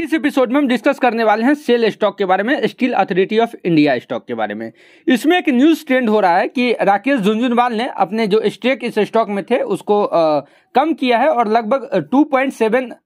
इस एपिसोड में हम डिस्कस करने वाले हैं सेल स्टॉक के बारे में Steel Authority of India stock के बारे में इसमें एक न्यूज ट्रेंड हो रहा है कि राकेश झुंझुनवाल ने अपने जो स्टेक इस स्टॉक में थे उसको आ, कम किया है और लगभग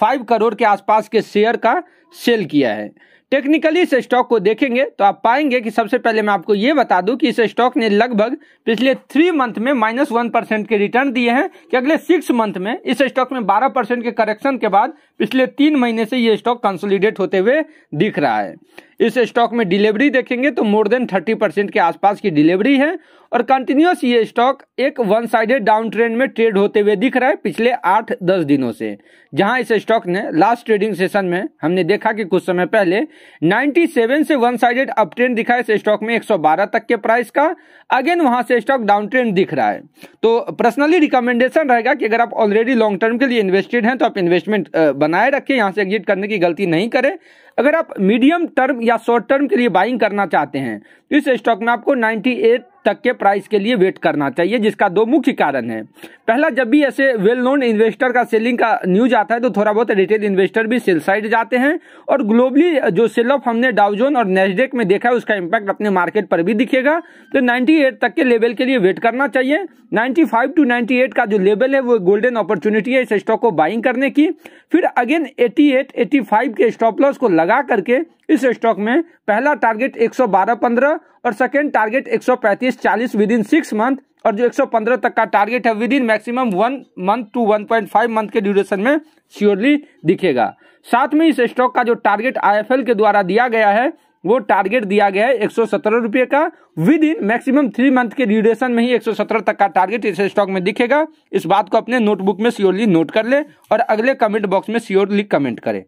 फाइव करोड़ के आसपास के शेयर का सेल किया है टेक्निकली इस स्टॉक को देखेंगे तो आप पाएंगे कि सबसे पहले मैं आपको ये बता दूं कि इस स्टॉक ने लगभग पिछले थ्री मंथ में माइनस वन परसेंट के रिटर्न दिए हैं कि अगले सिक्स मंथ में इस स्टॉक में बारह परसेंट के करेक्शन के बाद पिछले तीन महीने से ये स्टॉक कंसोलिडेट होते हुए दिख रहा है इस स्टॉक में डिलीवरी देखेंगे तो मोर देन थर्टी परसेंट के आसपास की डिलीवरी है और कंटिन्यूस ये स्टॉक एक वन साइडेड डाउन ट्रेंड में ट्रेड होते हुए दिख रहा है पिछले आठ दस दिनों से जहां इस स्टॉक ने लास्ट ट्रेडिंग सेशन में हमने देखा कि कुछ समय पहले 97 से वन साइडेड अप ट्रेंड दिखा इस स्टॉक में 112 तक के प्राइस का अगेन वहां से स्टॉक डाउन ट्रेंड दिख रहा है तो पर्सनली रिकमेंडेशन रहेगा कि अगर आप ऑलरेडी लॉन्ग टर्म के लिए इन्वेस्टेड हैं तो आप इन्वेस्टमेंट बनाए रखें यहाँ से एग्जिट करने की गलती नहीं करें अगर आप मीडियम टर्म या शॉर्ट टर्म के लिए बाइंग करना चाहते हैं तो इस स्टॉक में आपको 98 तक के प्राइस के लिए वेट करना चाहिए जिसका दो मुख्य कारण है पहला जब भी ऐसे वेल नोन इन्वेस्टर का सेलिंग का न्यूज आता है तो थोड़ा बहुत रिटेल इन्वेस्टर भी सेल साइड जाते हैं और ग्लोबली जो सेल ऑफ हमने डाउजोन और नेस्डेक में देखा है उसका इम्पैक्ट अपने मार्केट पर भी दिखेगा तो नाइन्टी तक के लेवल के लिए वेट करना चाहिए 95 टू 98 का जो लेवल है वो गोल्डन अपॉर्चुनिटी है इस स्टॉक को बाइंग करने की फिर अगेन 88 85 के स्टॉप लॉस को लगा करके इस स्टॉक में पहला टारगेट 112.15 और second target 135 40 within six month और जो 115 तक का टारगेट है within maximum one month to 1.5 month के ड्यूरेशन में श्योरली दिखेगा साथ में इस स्टॉक का जो टारगेट आईएफएल के द्वारा दिया गया है वो टारगेट दिया गया है एक रुपए का within maximum three month के ड्यूरेशन में ही सत्रह तक का टारगेट इस स्टॉक में दिखेगा इस बात को अपने नोटबुक में श्योरली नोट कर ले और अगले कमेंट बॉक्स में श्योरली कमेंट करें